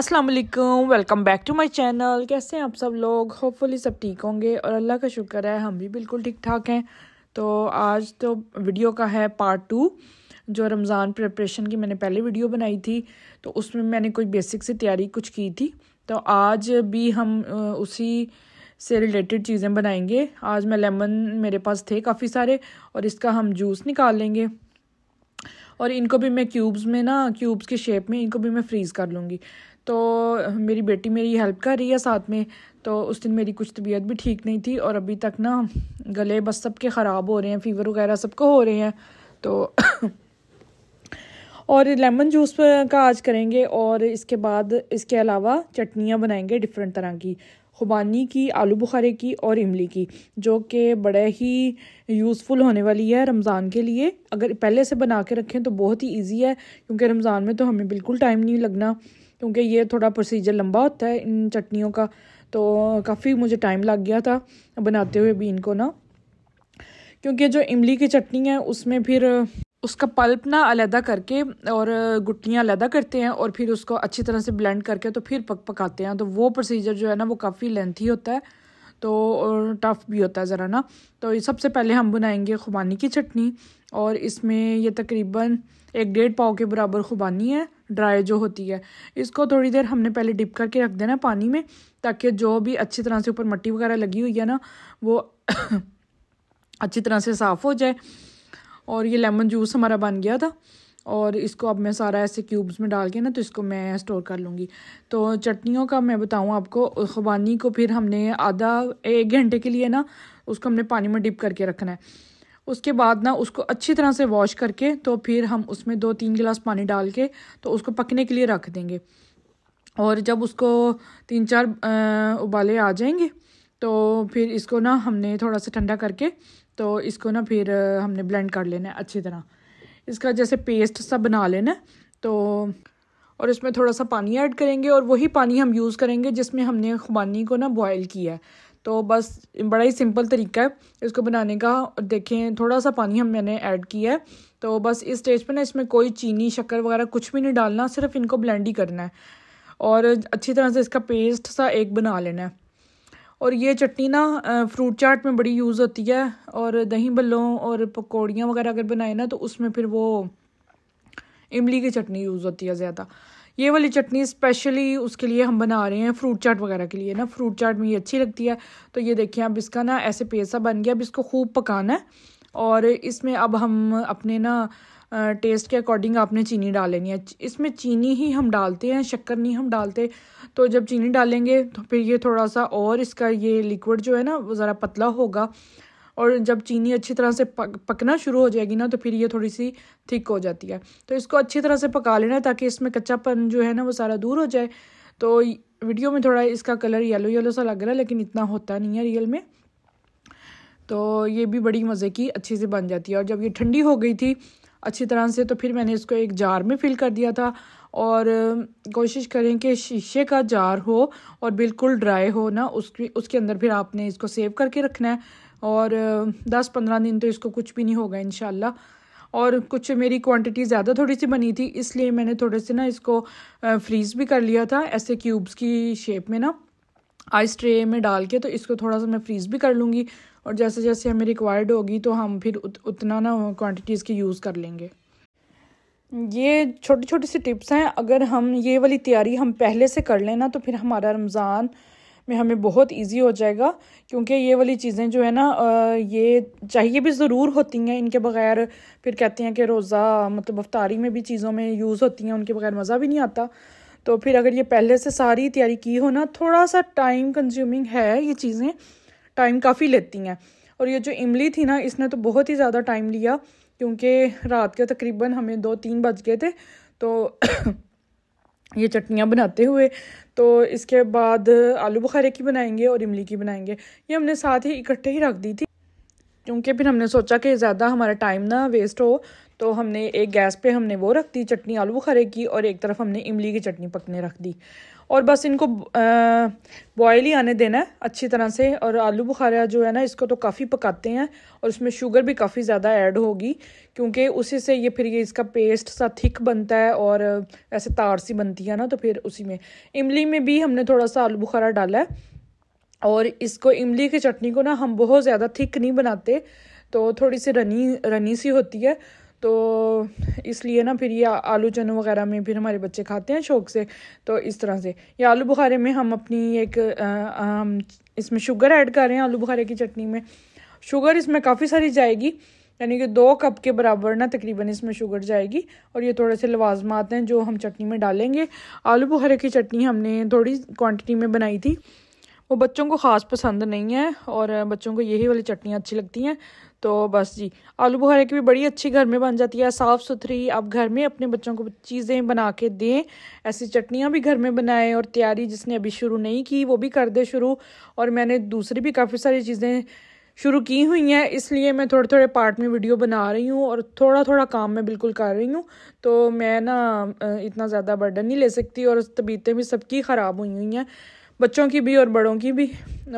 अस्सलाम वालेकुम welcome back to my channel कैसे हैं आप सब लोग होपफुली सब ठीक होंगे और अल्लाह का शुक्र है हम भी बिल्कुल ठीक ठाक हैं तो आज तो वीडियो का है पार्ट टू जो रमज़ान प्रिपरेशन की मैंने पहले वीडियो बनाई थी तो उसमें मैंने कोई बेसिक से तैयारी कुछ की थी तो आज भी हम उसी से रिलेटेड चीज़ें बनाएंगे आज मैं लेमन मेरे पास थे काफ़ी सारे और इसका हम जूस निकाल लेंगे और इनको भी मैं क्यूब्स में ना क्यूब्स के शेप में इनको भी मैं फ्रीज़ कर लूँगी तो मेरी बेटी मेरी हेल्प कर रही है साथ में तो उस दिन मेरी कुछ तबीयत भी ठीक नहीं थी और अभी तक ना गले बस सब के ख़राब हो रहे हैं फ़ीवर वगैरह सबको हो रहे हैं तो और लेमन जूस का आज करेंगे और इसके बाद इसके अलावा चटनियाँ बनाएंगे डिफरेंट तरह की खुबानी की आलू बुखारे की और इमली की जो कि बड़े ही यूज़फुल होने वाली है रमज़ान के लिए अगर पहले से बना के रखें तो बहुत ही ईजी है क्योंकि रमज़ान में तो हमें बिल्कुल टाइम नहीं लगना क्योंकि ये थोड़ा प्रोसीजर लंबा होता है इन चटनियों का तो काफ़ी मुझे टाइम लग गया था बनाते हुए भी इनको ना क्योंकि जो इमली की चटनी है उसमें फिर उसका पल्प ना अलहदा करके और गुटलियाँ अलहदा करते हैं और फिर उसको अच्छी तरह से ब्लेंड करके तो फिर पक पकाते हैं तो वो प्रोसीजर जो है ना वो काफ़ी लेंथी होता है तो टफ़ भी होता है ज़रा ना तो सबसे पहले हम बनाएंगे खुबानी की चटनी और इसमें ये तकरीबन एक डेढ़ पाव के बराबर खुबानी है ड्राई जो होती है इसको थोड़ी देर हमने पहले डिप करके रख देना है पानी में ताकि जो भी अच्छी तरह से ऊपर मट्टी वगैरह लगी हुई है ना वो अच्छी तरह से साफ़ हो जाए और ये लेमन जूस हमारा बन गया था और इसको अब मैं सारा ऐसे क्यूब्स में डाल के ना तो इसको मैं स्टोर कर लूँगी तो चटनियों का मैं बताऊँ आपको खुबानी को फिर हमने आधा एक घंटे के लिए ना उसको हमने पानी में डिप करके रखना है उसके बाद ना उसको अच्छी तरह से वॉश करके तो फिर हम उसमें दो तीन गिलास पानी डाल के तो उसको पकने के लिए रख देंगे और जब उसको तीन चार उबाले आ जाएंगे तो फिर इसको ना हमने थोड़ा सा ठंडा करके तो इसको ना फिर हमने ब्लेंड कर लेना है अच्छी तरह इसका जैसे पेस्ट सा बना लेना तो और इसमें थोड़ा सा पानी ऐड करेंगे और वही पानी हम यूज़ करेंगे जिसमें हमने खुबानी को ना बॉयल किया है तो बस बड़ा ही सिंपल तरीका है इसको बनाने का और देखें थोड़ा सा पानी हम मैंने ऐड किया है तो बस इस स्टेज पर ना इसमें कोई चीनी शक्कर वगैरह कुछ भी नहीं डालना सिर्फ इनको ब्लेंड ही करना है और अच्छी तरह से इसका पेस्ट सा एक बना लेना है और ये चटनी ना फ्रूट चाट में बड़ी यूज़ होती है और दही बल्लों और पकौड़ियाँ वगैरह अगर बनाए ना तो उसमें फिर वो इमली की चटनी यूज़ होती है ज़्यादा ये वाली चटनी स्पेशली उसके लिए हम बना रहे हैं फ्रूट चाट वगैरह के लिए ना फ्रूट चाट में ये अच्छी लगती है तो ये देखिए अब इसका ना ऐसे पेसा बन गया अब इसको खूब पकाना है और इसमें अब हम अपने ना टेस्ट के अकॉर्डिंग आपने चीनी डाल लेनी है इसमें चीनी ही हम डालते हैं शक्कर नहीं हम डालते तो जब चीनी डालेंगे तो फिर ये थोड़ा सा और इसका ये लिक्विड जो है ना वो ज़रा पतला होगा और जब चीनी अच्छी तरह से पक पकना शुरू हो जाएगी ना तो फिर ये थोड़ी सी थिक हो जाती है तो इसको अच्छी तरह से पका लेना ताकि इसमें कच्चापन जो है ना वो सारा दूर हो जाए तो वीडियो में थोड़ा इसका कलर येलो येलो सा लग रहा है लेकिन इतना होता नहीं है रियल में तो ये भी बड़ी मज़े की अच्छी से बन जाती है और जब ये ठंडी हो गई थी अच्छी तरह से तो फिर मैंने इसको एक जार में फिल कर दिया था और कोशिश करें कि शीशे का जार हो और बिल्कुल ड्राई हो ना उसकी उसके अंदर फिर आपने इसको सेव करके रखना है और दस पंद्रह दिन तो इसको कुछ भी नहीं होगा इन और कुछ मेरी क्वांटिटी ज़्यादा थोड़ी सी बनी थी इसलिए मैंने थोड़े से ना इसको फ्रीज़ भी कर लिया था ऐसे क्यूब्स की शेप में ना आइस ट्रे में डाल के तो इसको थोड़ा सा मैं फ्रीज़ भी कर लूँगी और जैसे जैसे हमें रिक्वायर्ड होगी तो हम फिर उत, उतना ना क्वांटिटीज़ की यूज़ कर लेंगे ये छोटी छोटी सी टिप्स हैं अगर हम ये वाली तैयारी हम पहले से कर लेना तो फिर हमारा रमज़ान में हमें बहुत इजी हो जाएगा क्योंकि ये वाली चीज़ें जो है ना ये चाहिए भी ज़रूर होती हैं इनके बगैर फिर कहते हैं कि रोज़ा मतलब अफ्तारी में भी चीज़ों में यूज़ होती हैं उनके बगैर मज़ा भी नहीं आता तो फिर अगर ये पहले से सारी तैयारी की हो ना थोड़ा सा टाइम कंज्यूमिंग है ये चीज़ें टाइम काफ़ी लेती हैं और ये जो इमली थी ना इसने तो बहुत ही ज़्यादा टाइम लिया क्योंकि रात के तकरीबन हमें दो तीन बज गए थे तो ये चटनियाँ बनाते हुए तो इसके बाद आलू बुखारे की बनाएंगे और इमली की बनाएंगे ये हमने साथ ही इकट्ठे ही रख दी थी क्योंकि फिर हमने सोचा कि ज़्यादा हमारा टाइम ना वेस्ट हो तो हमने एक गैस पे हमने वो रख दी चटनी आलू बुखारे की और एक तरफ हमने इमली की चटनी पकने रख दी और बस इनको बॉयल ही आने देना है अच्छी तरह से और आलू बुखारा जो है ना इसको तो काफ़ी पकाते हैं और इसमें शुगर भी काफ़ी ज़्यादा ऐड होगी क्योंकि उसी से ये फिर ये इसका पेस्ट सा थिक बनता है और ऐसे तार सी बनती है ना तो फिर उसी में इमली में भी हमने थोड़ा सा आलू बुखारा डाला है और इसको इमली की चटनी को ना हम बहुत ज़्यादा थिक नहीं बनाते तो थोड़ी सी रनी रनी सी होती है तो इसलिए ना फिर ये आलू चनों वगैरह में फिर हमारे बच्चे खाते हैं शौक से तो इस तरह से या आलू बुखारे में हम अपनी एक इसमें शुगर ऐड कर रहे हैं आलू बुखारे की चटनी में शुगर इसमें काफ़ी सारी जाएगी यानी कि दो कप के बराबर ना तकरीबन इसमें शुगर जाएगी और ये थोड़े से लवाजमात हैं जो हम चटनी में डालेंगे आलू बुखारे की चटनी हमने थोड़ी क्वांटिटी में बनाई थी वो बच्चों को ख़ास पसंद नहीं है और बच्चों को यही वाली चटनियाँ अच्छी लगती हैं तो बस जी आलू बुखारे की भी बड़ी अच्छी घर में बन जाती है साफ़ सुथरी आप घर में अपने बच्चों को चीज़ें बना के दें ऐसी चटनियाँ भी घर में बनाएं और तैयारी जिसने अभी शुरू नहीं की वो भी कर दे शुरू और मैंने दूसरी भी काफ़ी सारी चीज़ें शुरू की हुई हैं इसलिए मैं थोड़े थोड़े पार्ट में वीडियो बना रही हूँ और थोड़ा थोड़ा काम मैं बिल्कुल कर रही हूँ तो मैं ना इतना ज़्यादा बर्डन नहीं ले सकती और तबीयतें भी सबकी ख़राब हुई हुई हैं बच्चों की भी और बड़ों की भी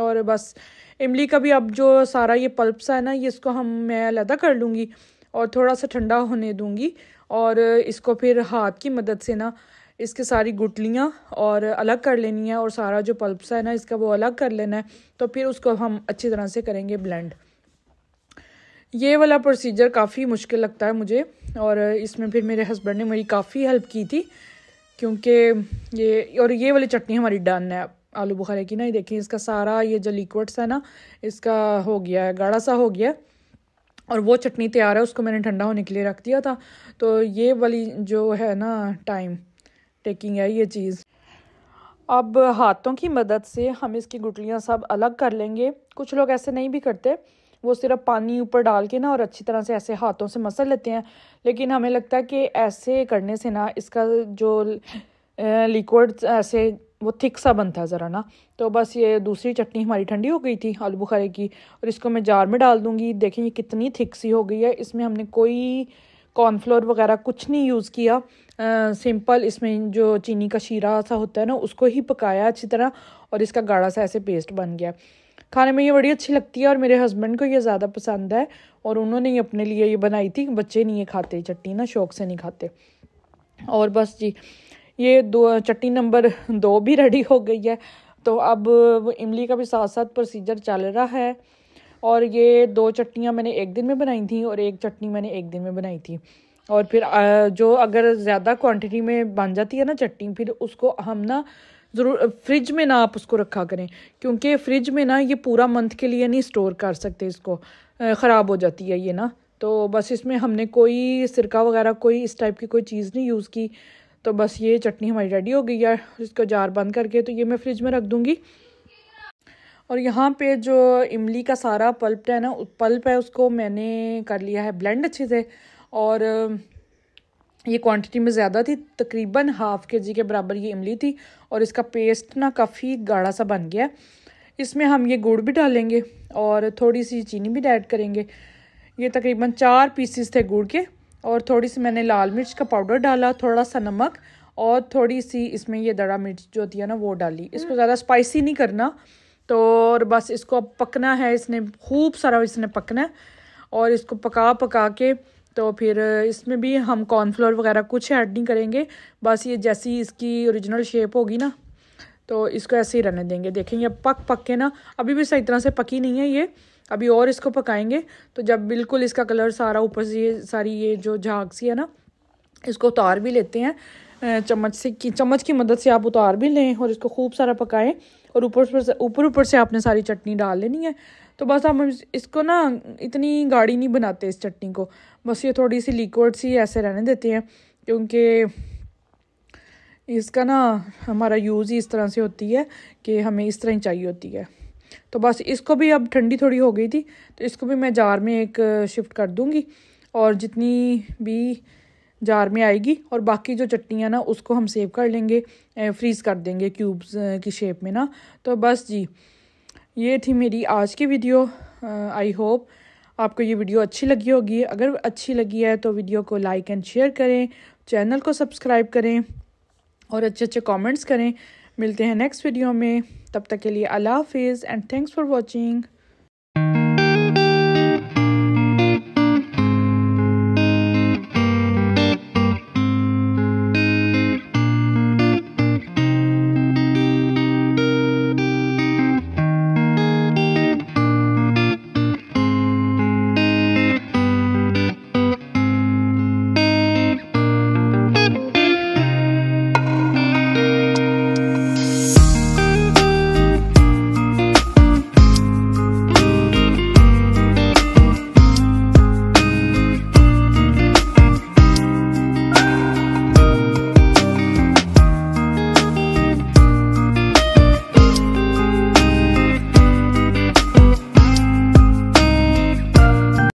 और बस इमली का भी अब जो सारा ये पल्प सा है ना ये इसको हम मैं अलहदा कर लूँगी और थोड़ा सा ठंडा होने दूँगी और इसको फिर हाथ की मदद से ना इसके सारी गुटलियाँ और अलग कर लेनी है और सारा जो सा है ना इसका वो अलग कर लेना है तो फिर उसको हम अच्छी तरह से करेंगे ब्लेंड ये वाला प्रोसीजर काफ़ी मुश्किल लगता है मुझे और इसमें फिर मेरे हस्बैंड ने मेरी काफ़ी हेल्प की थी क्योंकि ये और ये वाली चटनी हमारी डन है अब आलू बुखारे की ना ये देखिए इसका सारा ये जो लिक्विड्स है ना इसका हो गया है गाढ़ा सा हो गया है और वो चटनी तैयार है उसको मैंने ठंडा होने के लिए रख दिया था तो ये वाली जो है ना टाइम टेकिंग है ये चीज़ अब हाथों की मदद से हम इसकी गुटलियाँ सब अलग कर लेंगे कुछ लोग ऐसे नहीं भी करते वो सिर्फ पानी ऊपर डाल के ना और अच्छी तरह से ऐसे हाथों से मसल लेते हैं लेकिन हमें लगता है कि ऐसे करने से ना इसका जो लिक्विड ऐसे वो थिक सा बनता है ज़रा ना तो बस ये दूसरी चटनी हमारी ठंडी हो गई थी आलू बुखारे की और इसको मैं जार में डाल दूँगी देखें ये कितनी थिक सी हो गई है इसमें हमने कोई कॉर्नफ्लोर वगैरह कुछ नहीं यूज़ किया सिंपल इसमें जो चीनी का शीरा सा होता है ना उसको ही पकाया अच्छी तरह और इसका गाढ़ा सा ऐसे पेस्ट बन गया खाने में ये बड़ी अच्छी लगती है और मेरे हस्बैंड को ये ज़्यादा पसंद है और उन्होंने ये अपने लिए ये बनाई थी बच्चे नहीं ये खाते चटनी ना शौक से नहीं खाते और बस जी ये दो चटनी नंबर दो भी रेडी हो गई है तो अब इमली का भी साथ साथ प्रोसीजर चल रहा है और ये दो चटनियाँ मैंने एक दिन में बनाई थी और एक चटनी मैंने एक दिन में बनाई थी और फिर जो अगर ज़्यादा क्वांटिटी में बन जाती है ना चटनी फिर उसको हम ना ज़रूर फ्रिज में ना आप उसको रखा करें क्योंकि फ्रिज में ना ये पूरा मंथ के लिए नहीं स्टोर कर सकते इसको ख़राब हो जाती है ये ना तो बस इसमें हमने कोई सिरका वगैरह कोई इस टाइप की कोई चीज़ नहीं यूज़ की तो बस ये चटनी हमारी रेडी हो गई है इसको जार बंद करके तो ये मैं फ्रिज में रख दूँगी और यहाँ पे जो इमली का सारा पल्प है ना पल्प है उसको मैंने कर लिया है ब्लेंड अच्छे से और ये क्वांटिटी में ज़्यादा थी तकरीबन हाफ़ के जी के बराबर ये इमली थी और इसका पेस्ट ना काफ़ी गाढ़ा सा बन गया इसमें हम ये गुड़ भी डालेंगे और थोड़ी सी चीनी भी ऐड करेंगे ये तकरीबन चार पीसीस थे गुड़ के और थोड़ी सी मैंने लाल मिर्च का पाउडर डाला थोड़ा सा नमक और थोड़ी सी इसमें ये दड़ा मिर्च जो होती है ना वो डाली इसको हम्म। ज़्यादा स्पाइसी नहीं करना तो और बस इसको अब पकना है इसने खूब सारा इसने पकना है और इसको पका पका के तो फिर इसमें भी हम कॉर्नफ्लोर वगैरह कुछ ऐड नहीं करेंगे बस ये जैसी इसकी ओरिजिनल शेप होगी ना तो इसको ऐसे ही रहने देंगे देखेंगे पक पक के ना अभी भी सही तरह से पकी नहीं है ये अभी और इसको पकाएंगे तो जब बिल्कुल इसका कलर सारा ऊपर से ये सारी ये जो झाग सी है ना इसको उतार भी लेते हैं चम्मच से की चम्मच की मदद से आप उतार भी लें और इसको खूब सारा पकाएं और ऊपर ऊपर ऊपर से आपने सारी चटनी डाल लेनी है तो बस हम इसको ना इतनी गाढ़ी नहीं बनाते इस चटनी को बस ये थोड़ी सी लिक्विड सी ऐसे रहने देते हैं क्योंकि इसका ना हमारा यूज़ ही इस तरह से होती है कि हमें इस तरह ही चाहिए होती है तो बस इसको भी अब ठंडी थोड़ी हो गई थी तो इसको भी मैं जार में एक शिफ्ट कर दूँगी और जितनी भी जार में आएगी और बाकी जो चटनियाँ ना उसको हम सेव कर लेंगे फ्रीज़ कर देंगे क्यूब्स की शेप में ना तो बस जी ये थी मेरी आज की वीडियो आई होप आपको ये वीडियो अच्छी लगी होगी अगर अच्छी लगी है तो वीडियो को लाइक एंड शेयर करें चैनल को सब्सक्राइब करें और अच्छे अच्छे कमेंट्स करें मिलते हैं नेक्स्ट वीडियो में तब तक के लिए अल्लाह हाफिज़ एंड थैंक्स फॉर वॉचिंग